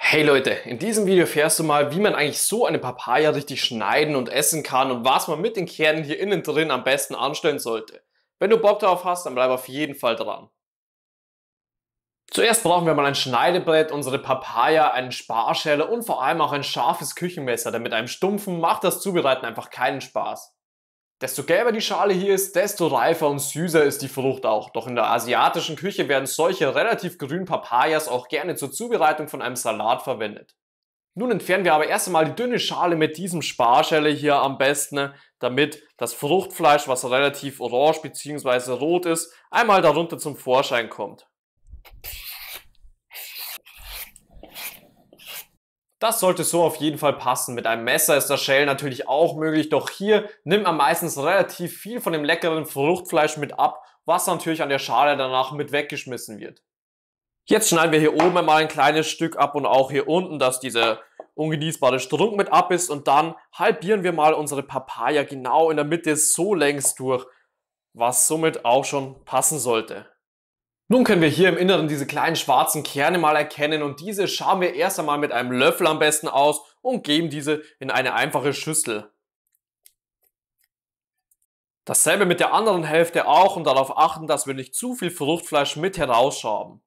Hey Leute, in diesem Video erfährst du mal, wie man eigentlich so eine Papaya richtig schneiden und essen kann und was man mit den Kernen hier innen drin am besten anstellen sollte. Wenn du Bock darauf hast, dann bleib auf jeden Fall dran. Zuerst brauchen wir mal ein Schneidebrett, unsere Papaya, einen Sparschäler und vor allem auch ein scharfes Küchenmesser, denn mit einem stumpfen macht das Zubereiten einfach keinen Spaß. Desto gelber die Schale hier ist, desto reifer und süßer ist die Frucht auch. Doch in der asiatischen Küche werden solche relativ grünen Papayas auch gerne zur Zubereitung von einem Salat verwendet. Nun entfernen wir aber erst einmal die dünne Schale mit diesem Sparschelle hier am besten, ne, damit das Fruchtfleisch, was relativ orange bzw. rot ist, einmal darunter zum Vorschein kommt. Das sollte so auf jeden Fall passen. Mit einem Messer ist das Schälen natürlich auch möglich, doch hier nimmt man meistens relativ viel von dem leckeren Fruchtfleisch mit ab, was natürlich an der Schale danach mit weggeschmissen wird. Jetzt schneiden wir hier oben einmal ein kleines Stück ab und auch hier unten, dass dieser ungenießbare Strunk mit ab ist und dann halbieren wir mal unsere Papaya genau in der Mitte so längs durch, was somit auch schon passen sollte. Nun können wir hier im Inneren diese kleinen schwarzen Kerne mal erkennen und diese schauen wir erst einmal mit einem Löffel am besten aus und geben diese in eine einfache Schüssel. Dasselbe mit der anderen Hälfte auch und darauf achten, dass wir nicht zu viel Fruchtfleisch mit herausschaben.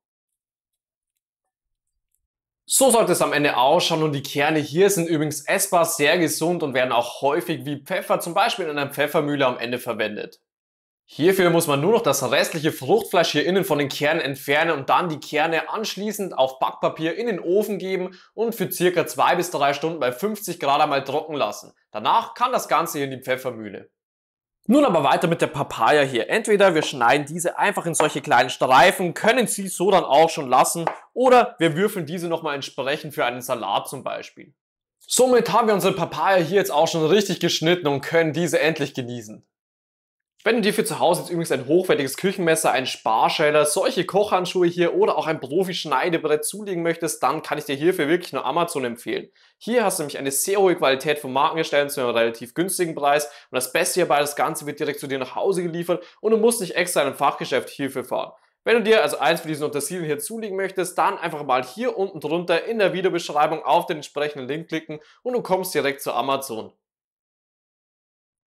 So sollte es am Ende ausschauen und die Kerne hier sind übrigens essbar, sehr gesund und werden auch häufig wie Pfeffer, zum Beispiel in einer Pfeffermühle am Ende verwendet. Hierfür muss man nur noch das restliche Fruchtfleisch hier innen von den Kernen entfernen und dann die Kerne anschließend auf Backpapier in den Ofen geben und für circa 2 bis 3 Stunden bei 50 Grad einmal trocken lassen. Danach kann das Ganze hier in die Pfeffermühle. Nun aber weiter mit der Papaya hier. Entweder wir schneiden diese einfach in solche kleinen Streifen, können sie so dann auch schon lassen, oder wir würfeln diese nochmal entsprechend für einen Salat zum Beispiel. Somit haben wir unsere Papaya hier jetzt auch schon richtig geschnitten und können diese endlich genießen. Wenn du dir für zu Hause jetzt übrigens ein hochwertiges Küchenmesser, einen Sparschäler, solche Kochhandschuhe hier oder auch ein Profi-Schneidebrett zulegen möchtest, dann kann ich dir hierfür wirklich nur Amazon empfehlen. Hier hast du nämlich eine sehr hohe Qualität von Markengestellen zu einem relativ günstigen Preis und das Beste hierbei, das Ganze wird direkt zu dir nach Hause geliefert und du musst nicht extra in ein Fachgeschäft hierfür fahren. Wenn du dir also eins von diesen Utensilien hier zulegen möchtest, dann einfach mal hier unten drunter in der Videobeschreibung auf den entsprechenden Link klicken und du kommst direkt zu Amazon.